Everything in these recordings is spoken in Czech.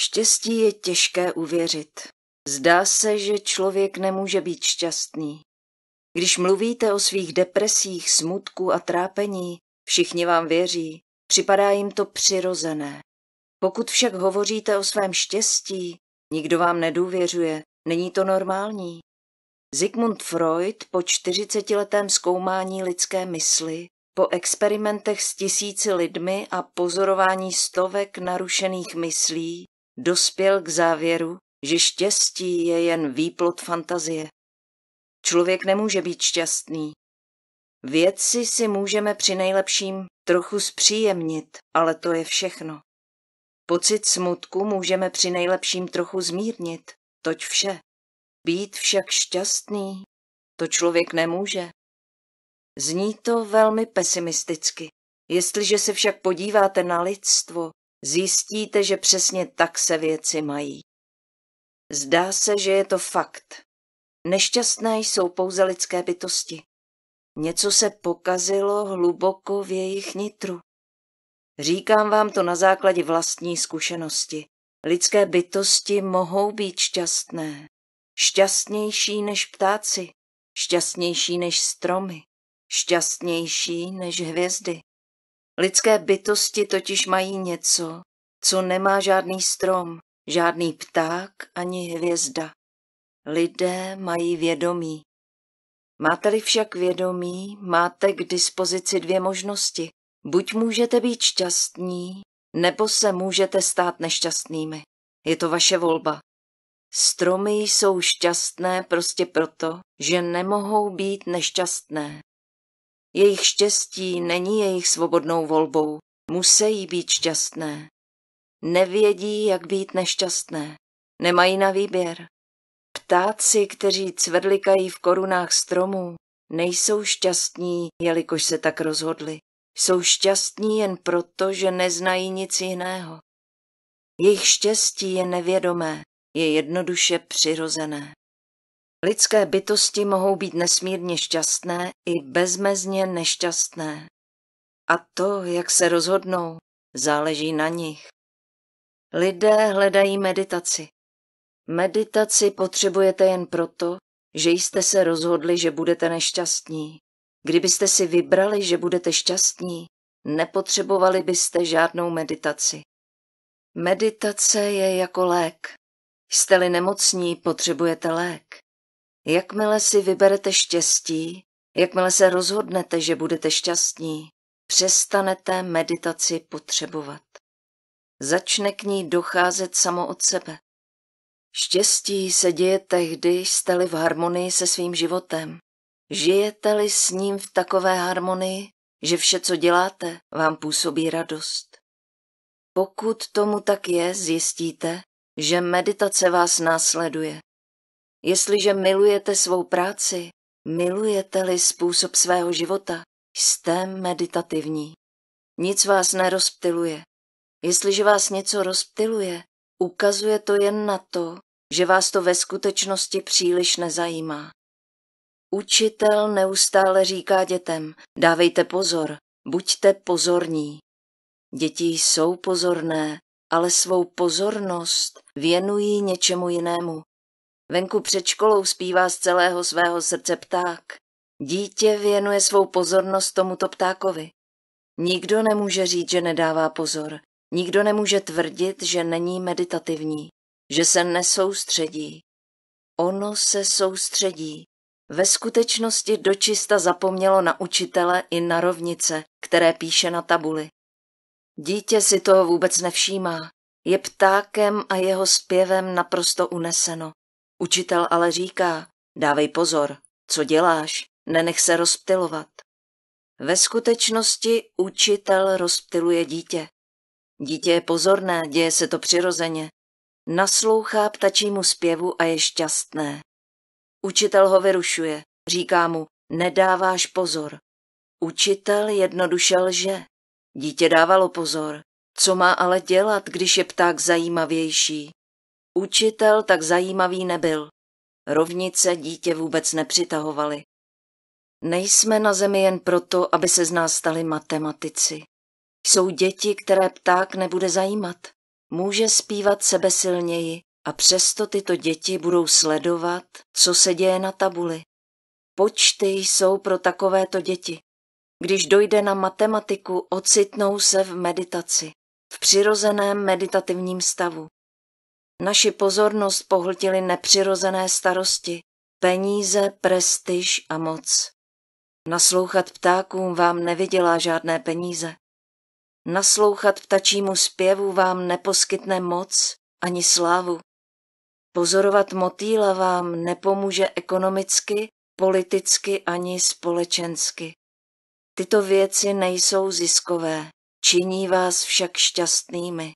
Štěstí je těžké uvěřit. Zdá se, že člověk nemůže být šťastný. Když mluvíte o svých depresích, smutku a trápení, všichni vám věří, připadá jim to přirozené. Pokud však hovoříte o svém štěstí, nikdo vám nedůvěřuje, není to normální. Sigmund Freud po 40-letém zkoumání lidské mysli, po experimentech s tisíci lidmi a pozorování stovek narušených myslí dospěl k závěru, že štěstí je jen výplod fantazie. Člověk nemůže být šťastný. Věci si můžeme při nejlepším trochu zpříjemnit, ale to je všechno. Pocit smutku můžeme při nejlepším trochu zmírnit, toť vše. Být však šťastný, to člověk nemůže. Zní to velmi pesimisticky. Jestliže se však podíváte na lidstvo, zjistíte, že přesně tak se věci mají. Zdá se, že je to fakt. Nešťastné jsou pouze lidské bytosti. Něco se pokazilo hluboko v jejich nitru. Říkám vám to na základě vlastní zkušenosti. Lidské bytosti mohou být šťastné. Šťastnější než ptáci, šťastnější než stromy, šťastnější než hvězdy. Lidské bytosti totiž mají něco, co nemá žádný strom, žádný pták ani hvězda. Lidé mají vědomí. Máte-li však vědomí, máte k dispozici dvě možnosti. Buď můžete být šťastní, nebo se můžete stát nešťastnými. Je to vaše volba. Stromy jsou šťastné prostě proto, že nemohou být nešťastné. Jejich štěstí není jejich svobodnou volbou, musí být šťastné. Nevědí, jak být nešťastné, nemají na výběr. Ptáci, kteří cvrlikají v korunách stromů, nejsou šťastní, jelikož se tak rozhodli. Jsou šťastní jen proto, že neznají nic jiného. Jejich štěstí je nevědomé, je jednoduše přirozené. Lidské bytosti mohou být nesmírně šťastné i bezmezně nešťastné. A to, jak se rozhodnou, záleží na nich. Lidé hledají meditaci. Meditaci potřebujete jen proto, že jste se rozhodli, že budete nešťastní. Kdybyste si vybrali, že budete šťastní, nepotřebovali byste žádnou meditaci. Meditace je jako lék. Jste-li nemocní, potřebujete lék. Jakmile si vyberete štěstí, jakmile se rozhodnete, že budete šťastní, přestanete meditaci potřebovat. Začne k ní docházet samo od sebe. Štěstí se děje tehdy, jste-li v harmonii se svým životem. Žijete-li s ním v takové harmonii, že vše, co děláte, vám působí radost. Pokud tomu tak je, zjistíte, že meditace vás následuje Jestliže milujete svou práci, milujete-li způsob svého života, jste meditativní. Nic vás nerozptiluje. Jestliže vás něco rozptiluje, ukazuje to jen na to, že vás to ve skutečnosti příliš nezajímá. Učitel neustále říká dětem, dávejte pozor, buďte pozorní. Děti jsou pozorné, ale svou pozornost věnují něčemu jinému, Venku před školou zpívá z celého svého srdce pták. Dítě věnuje svou pozornost tomuto ptákovi. Nikdo nemůže říct, že nedává pozor. Nikdo nemůže tvrdit, že není meditativní, že se nesoustředí. Ono se soustředí. Ve skutečnosti dočista zapomnělo na učitele i na rovnice, které píše na tabuli. Dítě si toho vůbec nevšímá. Je ptákem a jeho zpěvem naprosto uneseno. Učitel ale říká, dávej pozor, co děláš, nenech se rozptilovat. Ve skutečnosti učitel rozptiluje dítě. Dítě je pozorné, děje se to přirozeně. Naslouchá ptačímu zpěvu a je šťastné. Učitel ho vyrušuje, říká mu, nedáváš pozor. Učitel jednoduše lže. Dítě dávalo pozor. Co má ale dělat, když je pták zajímavější? Učitel tak zajímavý nebyl. Rovnice dítě vůbec nepřitahovaly. Nejsme na zemi jen proto, aby se z nás stali matematici. Jsou děti, které pták nebude zajímat. Může zpívat sebe silněji a přesto tyto děti budou sledovat, co se děje na tabuli. Počty jsou pro takovéto děti. Když dojde na matematiku, ocitnou se v meditaci, v přirozeném meditativním stavu. Naši pozornost pohltili nepřirozené starosti, peníze, prestiž a moc. Naslouchat ptákům vám nevydělá žádné peníze. Naslouchat ptačímu zpěvu vám neposkytne moc ani slávu. Pozorovat motýla vám nepomůže ekonomicky, politicky ani společensky. Tyto věci nejsou ziskové, činí vás však šťastnými.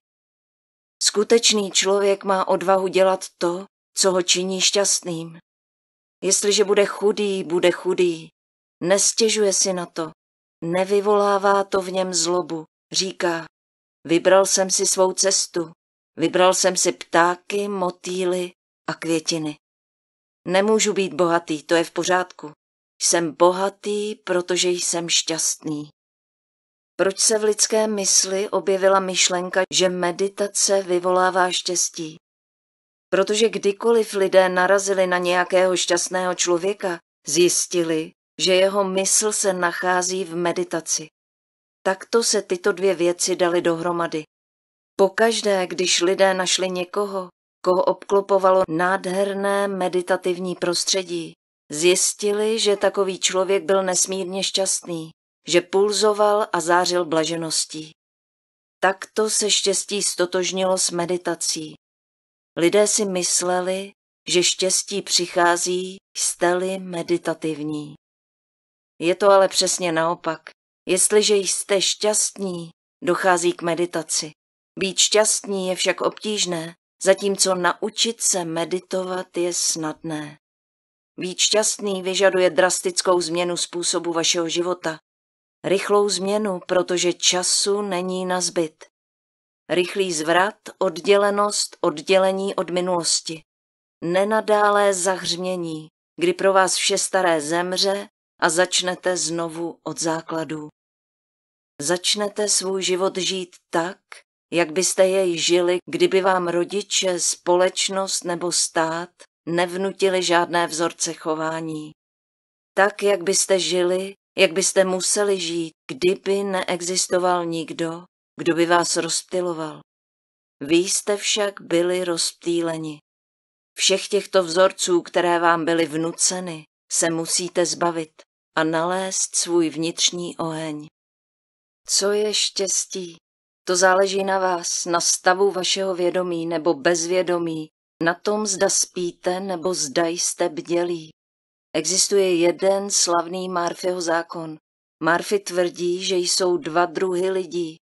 Skutečný člověk má odvahu dělat to, co ho činí šťastným. Jestliže bude chudý, bude chudý. Nestěžuje si na to. Nevyvolává to v něm zlobu. Říká, vybral jsem si svou cestu. Vybral jsem si ptáky, motýly a květiny. Nemůžu být bohatý, to je v pořádku. Jsem bohatý, protože jsem šťastný. Proč se v lidské mysli objevila myšlenka, že meditace vyvolává štěstí? Protože kdykoliv lidé narazili na nějakého šťastného člověka, zjistili, že jeho mysl se nachází v meditaci. Takto se tyto dvě věci daly dohromady. Pokaždé, když lidé našli někoho, koho obklopovalo nádherné meditativní prostředí, zjistili, že takový člověk byl nesmírně šťastný že pulzoval a zářil blažeností. Takto se štěstí stotožnilo s meditací. Lidé si mysleli, že štěstí přichází, jste-li meditativní. Je to ale přesně naopak. Jestliže jste šťastní, dochází k meditaci. Být šťastní je však obtížné, zatímco naučit se meditovat je snadné. Být šťastný vyžaduje drastickou změnu způsobu vašeho života, rychlou změnu, protože času není na zbyt. Rychlý zvrat, oddělenost, oddělení od minulosti. Nenadálé zahřmění, kdy pro vás vše staré zemře a začnete znovu od základů. Začnete svůj život žít tak, jak byste jej žili, kdyby vám rodiče, společnost nebo stát nevnutili žádné vzorce chování. Tak, jak byste žili, jak byste museli žít, kdyby neexistoval nikdo, kdo by vás rozptiloval. Vy jste však byli rozptýleni. Všech těchto vzorců, které vám byly vnuceny, se musíte zbavit a nalézt svůj vnitřní oheň. Co je štěstí? To záleží na vás, na stavu vašeho vědomí nebo bezvědomí, na tom, zda spíte nebo zda jste bdělí. Existuje jeden slavný Marfyho zákon. Marfy tvrdí, že jsou dva druhy lidí.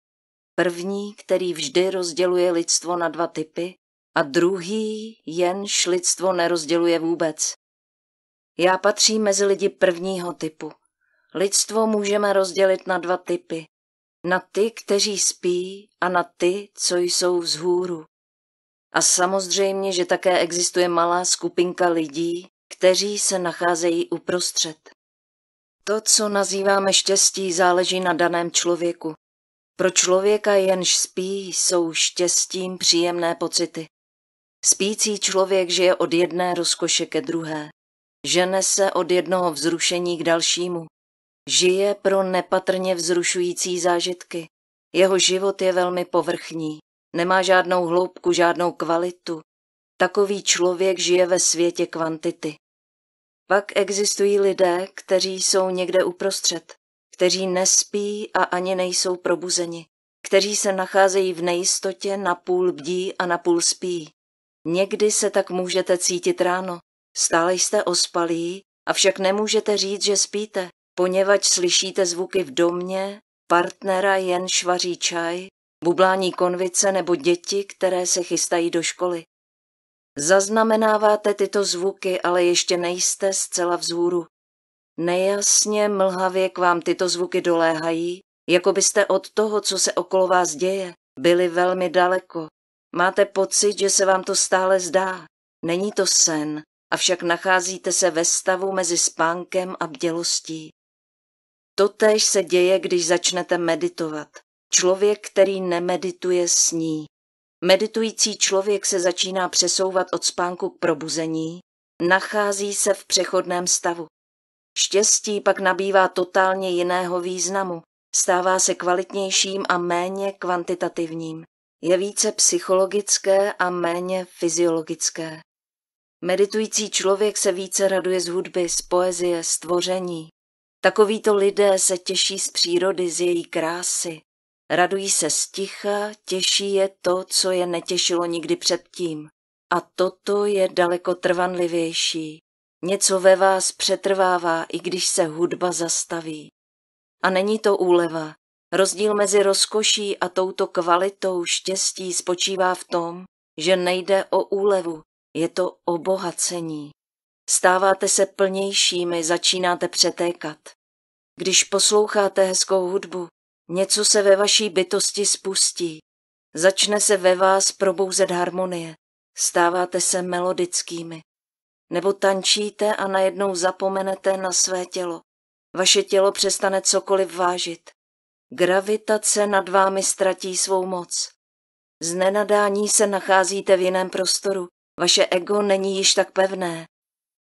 První, který vždy rozděluje lidstvo na dva typy, a druhý, jenž lidstvo nerozděluje vůbec. Já patřím mezi lidi prvního typu. Lidstvo můžeme rozdělit na dva typy. Na ty, kteří spí a na ty, co jsou vzhůru. A samozřejmě, že také existuje malá skupinka lidí, kteří se nacházejí uprostřed. To, co nazýváme štěstí, záleží na daném člověku. Pro člověka, jenž spí, jsou štěstím příjemné pocity. Spící člověk žije od jedné rozkoše ke druhé. Žene se od jednoho vzrušení k dalšímu. Žije pro nepatrně vzrušující zážitky. Jeho život je velmi povrchní. Nemá žádnou hloubku, žádnou kvalitu. Takový člověk žije ve světě kvantity. Pak existují lidé, kteří jsou někde uprostřed, kteří nespí a ani nejsou probuzeni, kteří se nacházejí v nejistotě, půl bdí a na půl spí. Někdy se tak můžete cítit ráno, stále jste ospalí, avšak nemůžete říct, že spíte, poněvadž slyšíte zvuky v domě, partnera jen švaří čaj, bublání konvice nebo děti, které se chystají do školy. Zaznamenáváte tyto zvuky, ale ještě nejste zcela vzhůru. Nejasně, mlhavě k vám tyto zvuky doléhají, jako byste od toho, co se okolo vás děje, byli velmi daleko. Máte pocit, že se vám to stále zdá. Není to sen, avšak nacházíte se ve stavu mezi spánkem a bdělostí. Totéž se děje, když začnete meditovat. Člověk, který nemedituje, sní. Meditující člověk se začíná přesouvat od spánku k probuzení, nachází se v přechodném stavu. Štěstí pak nabývá totálně jiného významu, stává se kvalitnějším a méně kvantitativním. Je více psychologické a méně fyziologické. Meditující člověk se více raduje z hudby, z poezie, z Takovýto lidé se těší z přírody, z její krásy, Radují se sticha, těší je to, co je netěšilo nikdy předtím. A toto je daleko trvanlivější. Něco ve vás přetrvává, i když se hudba zastaví. A není to úleva. Rozdíl mezi rozkoší a touto kvalitou štěstí spočívá v tom, že nejde o úlevu, je to obohacení. Stáváte se plnějšími, začínáte přetékat. Když posloucháte hezkou hudbu, Něco se ve vaší bytosti spustí. Začne se ve vás probouzet harmonie. Stáváte se melodickými. Nebo tančíte a najednou zapomenete na své tělo. Vaše tělo přestane cokoliv vážit. Gravitace nad vámi ztratí svou moc. Z nenadání se nacházíte v jiném prostoru. Vaše ego není již tak pevné.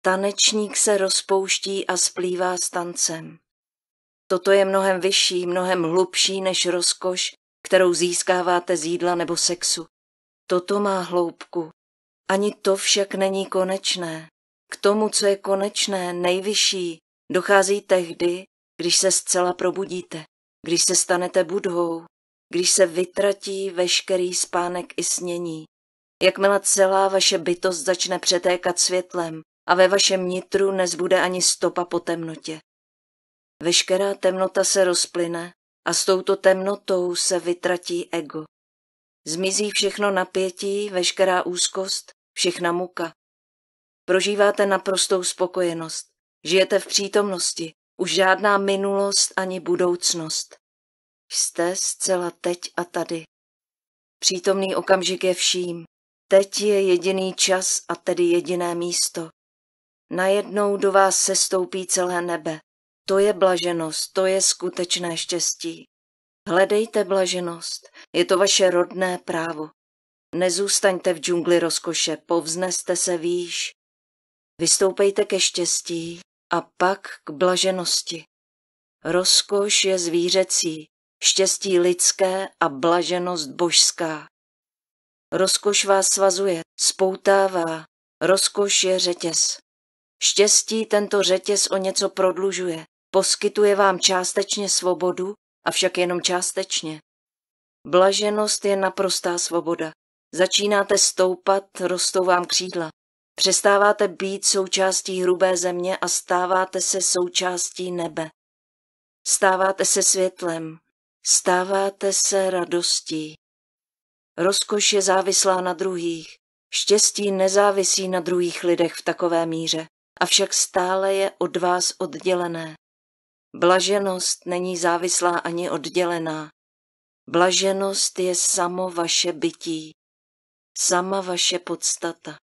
Tanečník se rozpouští a splývá s tancem. Toto je mnohem vyšší, mnohem hlubší než rozkoš, kterou získáváte z jídla nebo sexu. Toto má hloubku. Ani to však není konečné. K tomu, co je konečné, nejvyšší, dochází tehdy, když se zcela probudíte, když se stanete budhou, když se vytratí veškerý spánek i snění. Jakmile celá vaše bytost začne přetékat světlem a ve vašem nitru nezbude ani stopa po temnotě. Veškerá temnota se rozplyne a s touto temnotou se vytratí ego. Zmizí všechno napětí, veškerá úzkost, všechna muka. Prožíváte naprostou spokojenost. Žijete v přítomnosti. Už žádná minulost ani budoucnost. Jste zcela teď a tady. Přítomný okamžik je vším. Teď je jediný čas a tedy jediné místo. Najednou do vás sestoupí celé nebe. To je blaženost, to je skutečné štěstí. Hledejte blaženost, je to vaše rodné právo. Nezůstaňte v džungli rozkoše, povzneste se výš. Vystoupejte ke štěstí a pak k blaženosti. Rozkoš je zvířecí, štěstí lidské a blaženost božská. Rozkoš vás svazuje, spoutává, rozkoš je řetěz. Štěstí tento řetěz o něco prodlužuje. Poskytuje vám částečně svobodu, avšak jenom částečně. Blaženost je naprostá svoboda. Začínáte stoupat, rostou vám křídla. Přestáváte být součástí hrubé země a stáváte se součástí nebe. Stáváte se světlem, stáváte se radostí. Rozkoš je závislá na druhých. Štěstí nezávisí na druhých lidech v takové míře, avšak stále je od vás oddělené. Blaženost není závislá ani oddělená. Blaženost je samo vaše bytí, sama vaše podstata.